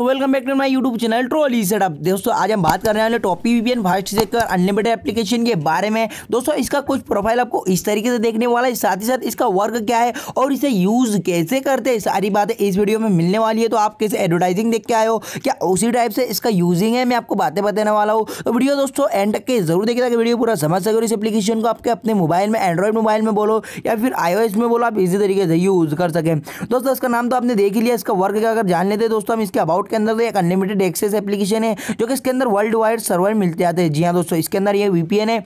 welcome back to my YouTube channel trolley setup दोस्तों आज हम बात करने वाले टॉपी VPN fast seeker unlimited application के बारे में दोस्तों इसका कुछ प्रोफाइल आपको इस तरीके से देखने वाला है साथ ही साथ इसका वर्क क्या है और इसे यूज़ कैसे करते हैं सारी बातें इस वीडियो में मिलने वाली है तो आप कैसे एडवर्टाइजिंग देख के आए हो क्या उसी टाइप से इसका यूजिंग है मैं आपको बातें बताने वाला हूँ तो वीडियो दोस्तों एंड तक के जरूर देखिए ताकि वीडियो पूरा समझ सको इस एप्लीकेशन को आपके अपने मोबाइल में एंड्रॉइड मोबाइल में बोलो या फिर आई में बोलो आप इसी तरीके से यूज़ कर सकें दोस्तों इसका नाम तो आपने देख ही लिया इसका वर्क क्या अगर जान लेते दोस्तों हम इसके अबाउट क्लाउड के अंदर तो एक अनलिमिटेड एक्सेस एप्लीकेशन है जो कि इसके अंदर वर्ल्ड वाइड सर्वर मिलते आते हैं जी हाँ दोस्तों इसके अंदर ये वीपीएन है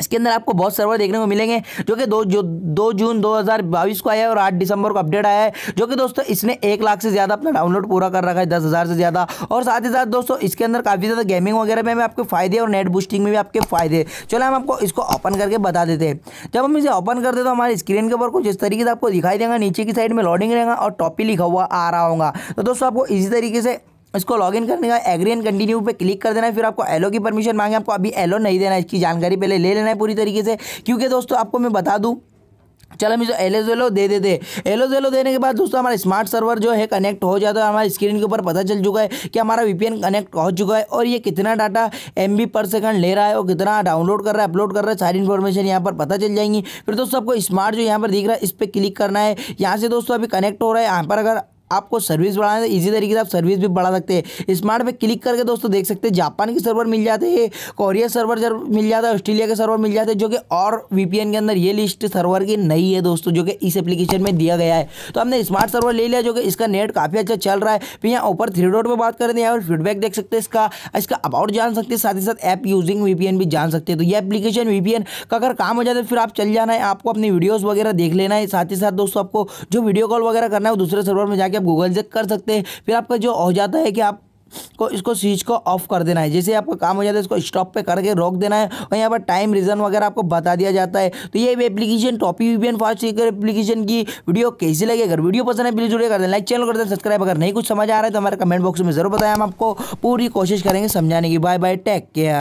इसके अंदर आपको बहुत सर्वर देखने को मिलेंगे जो कि दो जो दो जून 2022 को आया है और 8 दिसंबर को अपडेट आया है जो कि दोस्तों इसने एक लाख से ज़्यादा अपना डाउनलोड पूरा कर रखा है दस हज़ार से ज़्यादा और साथ ही साथ दोस्तों इसके अंदर काफ़ी ज़्यादा गेमिंग वगैरह में भी आपके फ़ायदे और नेट बूस्टिंग में भी आपके फ़ायदे चलो हम आपको इसको ओपन करके बता देते हैं जब हम इसे ओपन करते तो हमारी स्क्रीन के ऊपर कुछ इस तरीके से आपको दिखाई देगा नीचे की साइड में लॉडिंग रहेगा और टॉपी लिखा हुआ आ रहा होगा तो दोस्तों आपको इसी तरीके से इसको लॉग इन करने का एग्री एंड कंटिन्यू पे क्लिक कर देना है फिर आपको एलो की परमिशन मांगे आपको अभी एलो नहीं देना है इसकी जानकारी पहले ले लेना है पूरी तरीके से क्योंकि दोस्तों आपको मैं बता दूँ चलो हम जेलो दे देते एलो जेलो देने के बाद दोस्तों हमारा स्मार्ट सर्वर जो है कनेक्ट हो जाता है हमारे स्क्रीन के ऊपर पता चल चुका है कि हमारा वीपीएन कनेक्ट हो चुका है और ये कितना डाटा एम पर सेकंड ले रहा है और कितना डाउनलोड कर रहा है अपलोड कर रहा है सारी इन्फॉर्मेशन यहाँ पर पता चल जाएंगी फिर दोस्तों आपको स्मार्ट जो यहाँ पर दिख रहा है इस पर क्लिक करना है यहाँ से दोस्तों अभी कनेक्ट हो रहा है यहाँ पर अगर आपको सर्विस बढ़ाना है इसी तरीके से आप सर्विस भी बढ़ा सकते हैं स्मार्ट पे क्लिक करके दोस्तों देख सकते हैं जापान के सर्वर मिल जाते हैं कोरिया सर्वर जब मिल जाता है ऑस्ट्रेलिया के सर्वर मिल जाते हैं जो कि और वीपीएन के अंदर ये लिस्ट सर्वर की नई है दोस्तों जो कि इस एप्लीकेशन में दिया गया है तो हमने स्मार्ट सर्वर ले लिया जो कि इसका नेट काफ़ी अच्छा चल रहा है फिर यहाँ ऊपर थ्री डॉट पर बात करें यहाँ पर फीडबैक देख सकते हैं इसका इसका अबाउट जान सकते हैं साथ ही साथ ऐप यूजिंग वीपीएन भी जान सकते हैं तो ये एप्लीकेशन वीपीएन का अगर काम हो जाता है फिर आप चल जाना है आपको अपनी वीडियोज़ वगैरह देख लेना है साथ ही साथ दोस्तों आपको जो वीडियो कॉल वगैरह करना है वो दूसरे सर्वर में जाकर आप गूगल से कर सकते हैं फिर आपका जो हो जाता है कि आप को इसको स्विच को ऑफ कर देना है जैसे आपका काम हो जाता है इसको स्टॉप पे करके रोक देना है और यहाँ पर टाइम रीजन वगैरह आपको बता दिया जाता है तो ये एप्लीकेशन टॉपी वीपीएन फास्ट सीकर एप्लीकेशन की वीडियो कैसी लगी अगर वीडियो पसंद है प्लीज जुड़े कर दें लाइक चैनल कर दें सब्सक्राइब अगर नहीं कुछ समझ आ रहा है तो हमारे कमेंट बॉक्स में जरूर बताएं हम आपको पूरी कोशिश करेंगे समझाने की बाय बाय टेक केयर